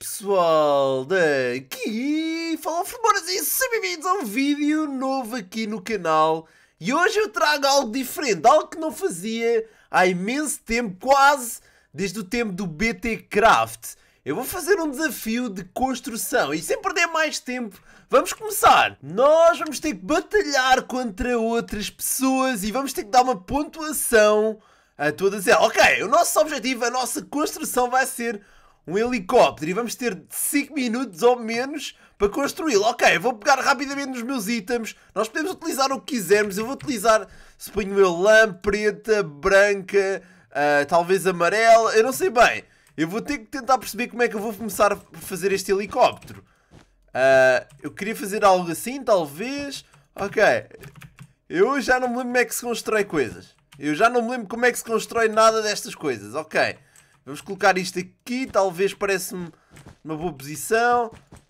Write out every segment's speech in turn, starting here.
pessoal, daqui falam Formoras e sejam bem-vindos a um vídeo novo aqui no canal E hoje eu trago algo diferente, algo que não fazia há imenso tempo, quase desde o tempo do BT Craft Eu vou fazer um desafio de construção e sem perder mais tempo Vamos começar! Nós vamos ter que batalhar contra outras pessoas e vamos ter que dar uma pontuação a todas elas Ok, o nosso objetivo, a nossa construção vai ser um helicóptero e vamos ter 5 minutos ou menos para construí-lo. Ok, vou pegar rapidamente nos meus itens. Nós podemos utilizar o que quisermos. Eu vou utilizar, se ponho eu lã preta, branca, uh, talvez amarela, eu não sei bem. Eu vou ter que tentar perceber como é que eu vou começar a fazer este helicóptero. Uh, eu queria fazer algo assim, talvez. Ok. Eu já não me lembro como é que se constrói coisas. Eu já não me lembro como é que se constrói nada destas coisas. Ok. Vamos colocar isto aqui, talvez parece-me uma boa posição.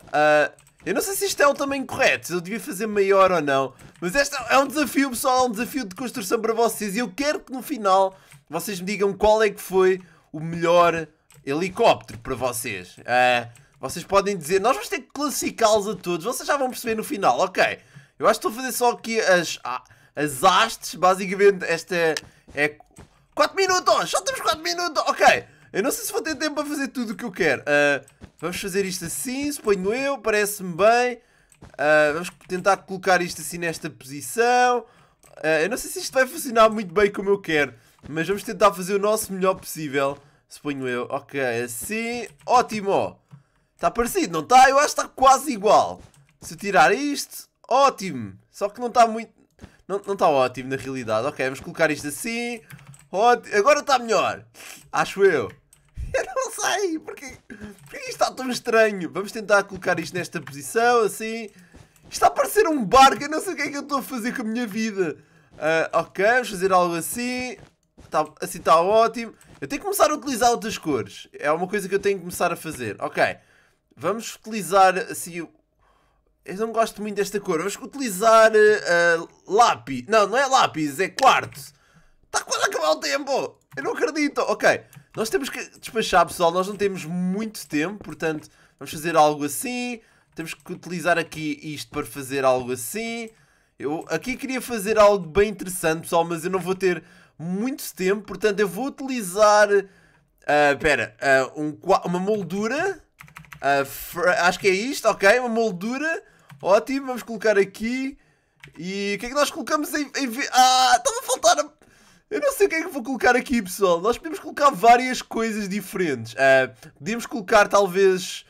Uh, eu não sei se isto é o tamanho correto, se eu devia fazer maior ou não. Mas este é um desafio, pessoal, é um desafio de construção para vocês. E eu quero que no final vocês me digam qual é que foi o melhor helicóptero para vocês. Uh, vocês podem dizer, nós vamos ter que classificá-los a todos, vocês já vão perceber no final, ok. Eu acho que estou a fazer só aqui as, as hastes, basicamente esta é... 4 minutos, só temos 4 minutos, ok. Eu não sei se vou ter tempo para fazer tudo o que eu quero. Uh, vamos fazer isto assim, suponho eu, parece-me bem. Uh, vamos tentar colocar isto assim nesta posição. Uh, eu não sei se isto vai funcionar muito bem como eu quero, mas vamos tentar fazer o nosso melhor possível, suponho eu. Ok, assim, ótimo. Está parecido, não está? Eu acho que está quase igual. Se eu tirar isto, ótimo. Só que não está muito... Não, não está ótimo na realidade. Ok, vamos colocar isto assim. Ótimo. Agora está melhor. Acho eu. Eu não sei, porque, porque isto está tão estranho. Vamos tentar colocar isto nesta posição, assim. Isto está a parecer um barco, eu não sei o que é que eu estou a fazer com a minha vida. Uh, ok, vamos fazer algo assim. Tá, assim está ótimo. Eu tenho que começar a utilizar outras cores. É uma coisa que eu tenho que começar a fazer. Ok, vamos utilizar assim eu não gosto muito desta cor. Vamos utilizar uh, lápis. Não, não é lápis, é quarto. Está quase a acabar o tempo. Eu não acredito. Ok. Nós temos que despachar, pessoal. Nós não temos muito tempo, portanto, vamos fazer algo assim. Temos que utilizar aqui isto para fazer algo assim. Eu aqui queria fazer algo bem interessante, pessoal, mas eu não vou ter muito tempo. Portanto, eu vou utilizar... Uh, pera, uh, um, uma moldura. Uh, acho que é isto, ok. Uma moldura. Ótimo, vamos colocar aqui. E o que é que nós colocamos em... em ah, estava a faltar a eu não sei o que é que vou colocar aqui, pessoal. Nós podemos colocar várias coisas diferentes. Uh, ah, podemos colocar, talvez.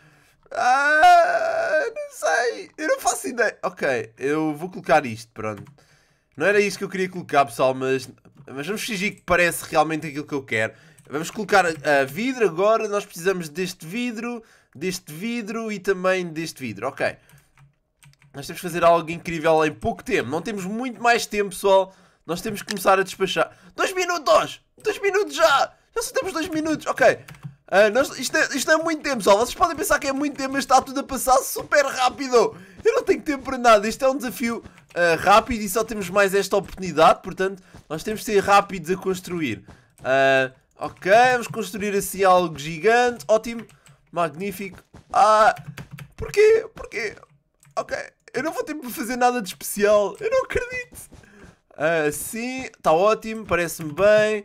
Ah, não sei. Eu não faço ideia. Ok, eu vou colocar isto, pronto. Não era isto que eu queria colocar, pessoal, mas, mas vamos fingir que parece realmente aquilo que eu quero. Vamos colocar a vidro agora. Nós precisamos deste vidro, deste vidro e também deste vidro. Ok. Nós temos que fazer algo incrível em pouco tempo. Não temos muito mais tempo, pessoal. Nós temos que começar a despachar. Dois minutos! Dois minutos já! Já só temos dois minutos, ok. Uh, nós, isto, é, isto é muito tempo, pessoal. Vocês podem pensar que é muito tempo, mas está tudo a passar super rápido. Eu não tenho tempo para nada. Isto é um desafio uh, rápido e só temos mais esta oportunidade. Portanto, nós temos de ser rápidos a construir. Uh, ok, vamos construir assim algo gigante. Ótimo. Magnífico. Ah, porquê? Porquê? Ok, eu não vou ter para fazer nada de especial. Eu não acredito. Assim, ah, está ótimo, parece-me bem.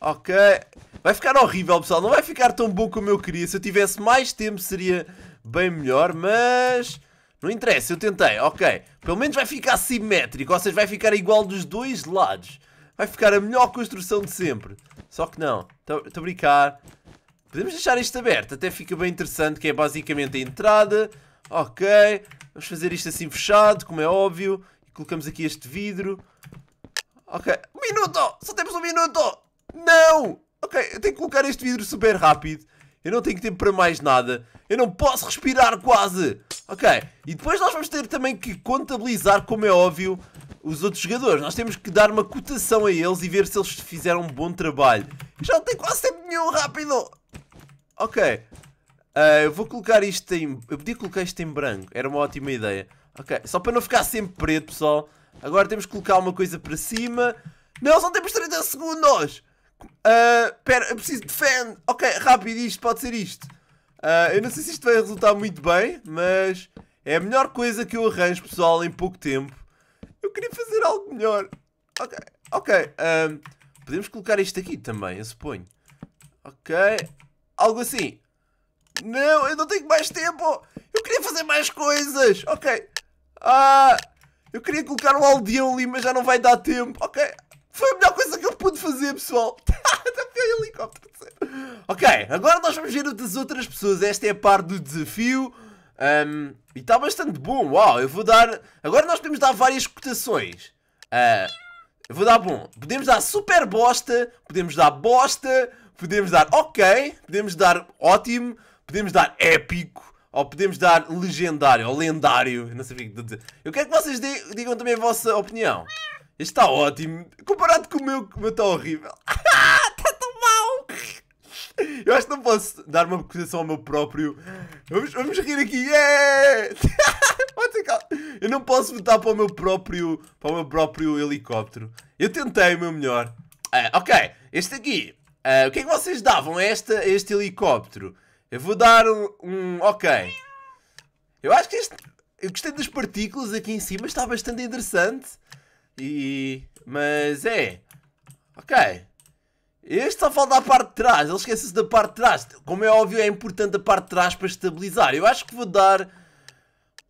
Ok. Vai ficar horrível, pessoal. Não vai ficar tão bom como eu queria. Se eu tivesse mais tempo seria bem melhor, mas... Não interessa, eu tentei. Ok. Pelo menos vai ficar simétrico, ou seja, vai ficar igual dos dois lados. Vai ficar a melhor construção de sempre. Só que não. Estou a brincar. Podemos deixar isto aberto. Até fica bem interessante, que é basicamente a entrada. Ok. Vamos fazer isto assim fechado, como é óbvio. Colocamos aqui este vidro. Ok. Um minuto! Só temos um minuto! Não! Ok, eu tenho que colocar este vidro super rápido. Eu não tenho tempo para mais nada. Eu não posso respirar quase. Ok. E depois nós vamos ter também que contabilizar, como é óbvio, os outros jogadores. Nós temos que dar uma cotação a eles e ver se eles fizeram um bom trabalho. Já não tenho quase tempo nenhum, rápido! Ok. Uh, eu vou colocar isto em... Eu podia colocar isto em branco. Era uma ótima ideia. Ok, só para não ficar sempre preto, pessoal. Agora temos que colocar uma coisa para cima. Não, só temos 30 segundos! Uh, eu preciso de fan. Ok, rápido isto, pode ser isto. Uh, eu não sei se isto vai resultar muito bem, mas é a melhor coisa que eu arranjo, pessoal, em pouco tempo. Eu queria fazer algo melhor. Ok, ok. Uh, podemos colocar isto aqui também, eu suponho. Ok. Algo assim. Não, eu não tenho mais tempo. Eu queria fazer mais coisas. Ok. Ah, eu queria colocar um aldeão ali, mas já não vai dar tempo. Ok, foi a melhor coisa que eu pude fazer, pessoal. Até o helicóptero. Ok, agora nós vamos ver das outras pessoas. Esta é a parte do desafio. Um, e está bastante bom. Uau, eu vou dar. Agora nós podemos dar várias cotações. Uh, eu vou dar bom. Podemos dar super bosta, podemos dar bosta, podemos dar ok, podemos dar ótimo, podemos dar épico, ou podemos dar legendário, ou lendário. Não sei o que é estou a dizer. Eu quero que vocês digam também a vossa opinião. Este está ótimo. Comparado com o meu, o meu está horrível. Está tão mau. Eu acho que não posso dar uma acusação ao meu próprio. Vamos, vamos rir aqui. Yeah! Eu não posso votar para o meu próprio, para o meu próprio helicóptero. Eu tentei o meu melhor. Uh, ok, este aqui. Uh, o que é que vocês davam a, esta, a este helicóptero? Eu vou dar um, um ok. Eu acho que este. Eu gostei das partículas aqui em cima, está bastante interessante. E. Mas é. Ok. Este só falta a parte de trás. Ele esquece-se da parte de trás. Como é óbvio, é importante a parte de trás para estabilizar. Eu acho que vou dar.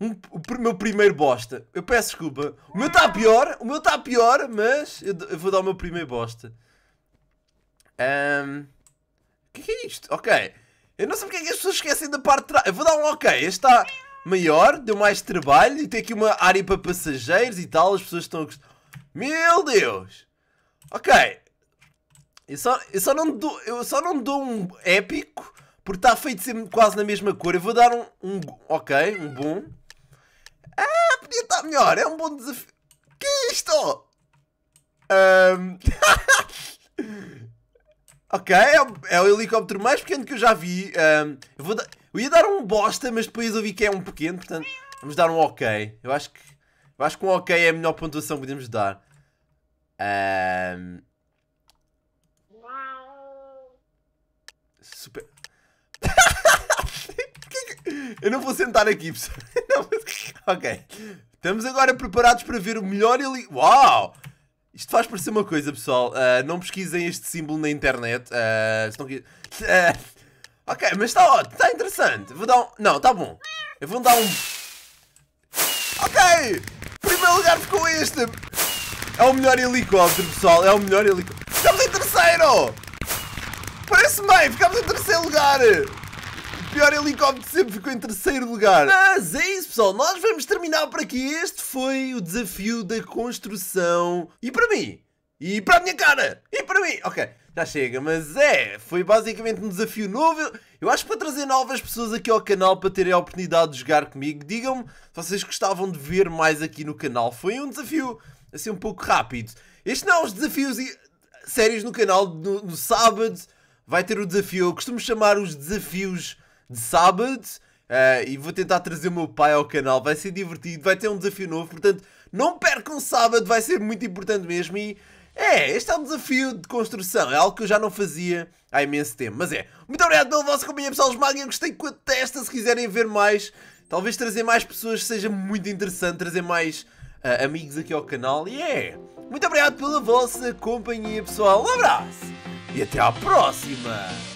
Um, o meu primeiro bosta. Eu peço desculpa. O meu está pior, o meu está pior, mas eu, eu, vou dar o meu primeiro bosta. O um, que, é que é isto? Ok. Eu não sei porque é que as pessoas esquecem da parte de trás. Eu vou dar um ok. Este está maior, deu mais trabalho e tem aqui uma área para passageiros e tal. As pessoas estão a gostar. Meu Deus! Ok. Eu só, eu só, não, dou, eu só não dou um épico porque está feito sempre quase na mesma cor. Eu vou dar um, um ok, um bom. Ah, podia estar melhor. É um bom desafio. Que é isto? Um... Ok, é, é, o helicóptero mais pequeno que eu já vi. Um, eu, vou eu ia dar um bosta, mas depois eu vi que é um pequeno, portanto, vamos dar um ok. Eu acho que, eu acho que um ok é a melhor pontuação que podemos dar. Um, super. eu não vou sentar aqui, pessoal. Não, Ok. Estamos agora preparados para ver o melhor helicóptero. Uau! Isto faz parecer uma coisa, pessoal. Uh, não pesquisem este símbolo na internet. Uh, ah, estão... uh, ah, ok, mas está ótimo, está interessante. Vou dar um. Não, está bom. Eu vou dar um. Ok! Primeiro lugar ficou este! É o melhor helicóptero, pessoal. É o melhor helicóptero. Ficamos em terceiro! Parece bem, ficamos em terceiro lugar! O pior helicóptero sempre ficou em terceiro lugar. Mas é pessoal, nós vamos terminar por aqui. Este foi o desafio da construção. E para mim, e para a minha cara! E para mim! Ok, já chega, mas é, foi basicamente um desafio novo. Eu acho que para trazer novas pessoas aqui ao canal para terem a oportunidade de jogar comigo, digam-me se vocês gostavam de ver mais aqui no canal. Foi um desafio assim um pouco rápido. Este não, os é desafios sérios no canal no, no sábado vai ter o desafio. Eu costumo chamar os desafios de sábado. Uh, e vou tentar trazer o meu pai ao canal, vai ser divertido, vai ter um desafio novo, portanto, não percam um sábado, vai ser muito importante mesmo. E é, este é um desafio de construção, é algo que eu já não fazia há imenso tempo. Mas é, muito obrigado pela vossa companhia, pessoal. Os magos, gostei com a testa se quiserem ver mais. Talvez trazer mais pessoas seja muito interessante, trazer mais uh, amigos aqui ao canal. E é, muito obrigado pela vossa companhia, pessoal. Um abraço e até à próxima!